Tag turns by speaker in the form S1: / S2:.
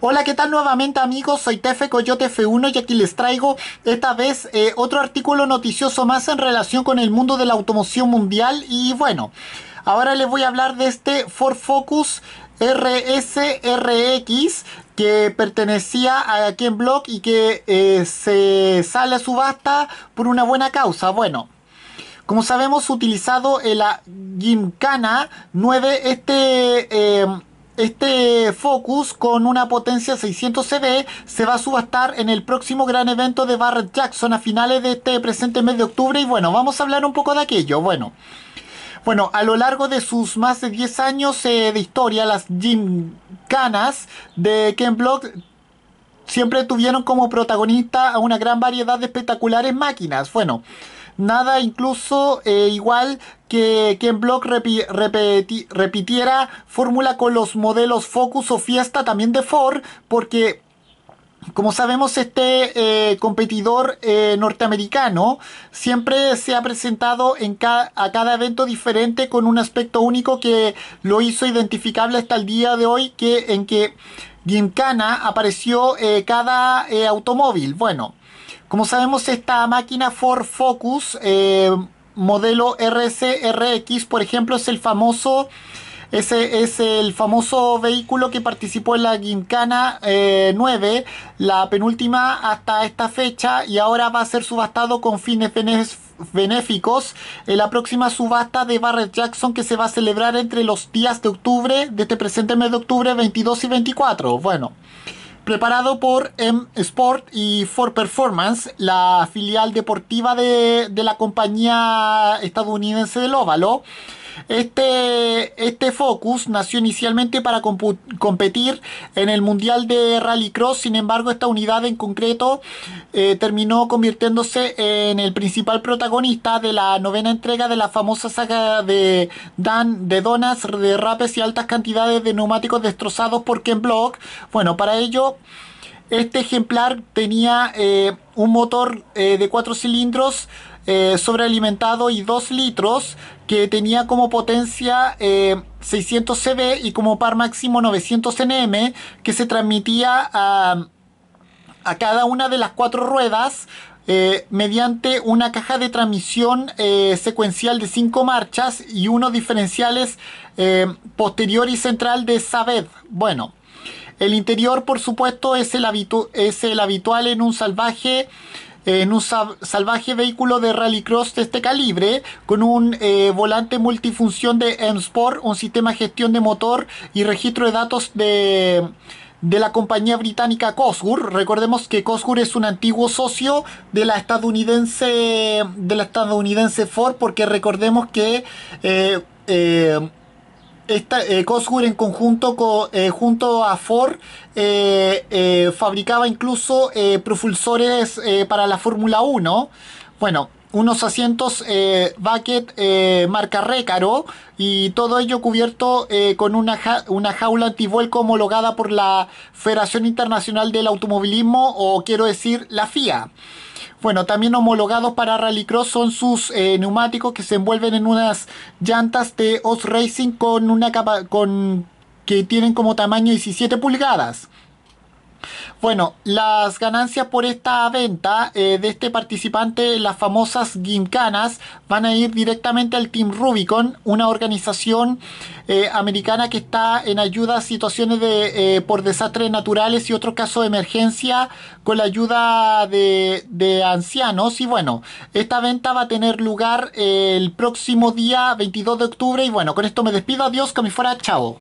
S1: Hola, ¿qué tal nuevamente amigos? Soy Tefe Coyote F1 y aquí les traigo esta vez eh, otro artículo noticioso más en relación con el mundo de la automoción mundial y bueno, ahora les voy a hablar de este Ford Focus RSRX que pertenecía a aquí en Blog y que eh, se sale a subasta por una buena causa. Bueno, como sabemos, utilizado en la ah, Gimcana 9, este... Eh, este Focus con una potencia 600 CV se va a subastar en el próximo gran evento de Barrett Jackson a finales de este presente mes de octubre y bueno, vamos a hablar un poco de aquello. Bueno, bueno, a lo largo de sus más de 10 años eh, de historia, las Canas de Ken Block siempre tuvieron como protagonista a una gran variedad de espectaculares máquinas. Bueno, Nada incluso eh, igual que, en Block repitiera fórmula con los modelos Focus o Fiesta también de Ford, porque como sabemos, este eh, competidor eh, norteamericano siempre se ha presentado en a cada evento diferente con un aspecto único que lo hizo identificable hasta el día de hoy, que en que Gimkana apareció eh, cada eh, automóvil. Bueno, como sabemos esta máquina Ford Focus eh, modelo RCRX, por ejemplo, es el famoso ese es el famoso vehículo que participó en la Gincana 9, la penúltima hasta esta fecha, y ahora va a ser subastado con fines benéficos en eh, la próxima subasta de Barrett Jackson que se va a celebrar entre los días de octubre, de este presente mes de octubre, 22 y 24. Bueno. Preparado por M Sport y For Performance, la filial deportiva de, de la compañía estadounidense del Óvalo, este, este Focus nació inicialmente para competir en el Mundial de Rallycross, sin embargo esta unidad en concreto eh, terminó convirtiéndose en el principal protagonista de la novena entrega de la famosa saga de, Dan, de donas, rapes y altas cantidades de neumáticos destrozados por Ken Block. Bueno, para ello... Este ejemplar tenía eh, un motor eh, de cuatro cilindros eh, sobrealimentado y 2 litros que tenía como potencia 600 eh, CB y como par máximo 900 NM que se transmitía a, cada una de las cuatro ruedas eh, mediante una caja de transmisión secuencial de 5 marchas y unos diferenciales posterior y central de Sabed. Bueno, el interior por supuesto es el, es el habitual en un salvaje en un salvaje vehículo de rallycross de este calibre, con un eh, volante multifunción de M-Sport, un sistema de gestión de motor y registro de datos de de la compañía británica Cosgur. Recordemos que Cosgur es un antiguo socio de la estadounidense, de la estadounidense Ford, porque recordemos que eh, eh, esta, eh, en conjunto con, eh, junto a Ford eh, fabricaba incluso propulsores para la Fórmula 1. Bueno, unos asientos Bucket marca Récaro y todo ello cubierto con una, una jaula antivuelco homologada por la Federación Internacional del Automovilismo o quiero decir la FIA. Bueno, también homologados para rallycross son sus eh, neumáticos que se envuelven en unas llantas de Oz Racing con una capa con que tienen como tamaño 17 pulgadas. Bueno, las ganancias por esta venta eh, de este participante, las famosas Gimcanas, van a ir directamente al Team Rubicon, una organización eh, americana que está en ayuda a situaciones de, eh, por desastres naturales y otros casos de emergencia con la ayuda de, de, ancianos. Y bueno, esta venta va a tener lugar eh, el próximo día 22 de octubre. Y bueno, con esto me despido. Adiós, que me fuera. Chao.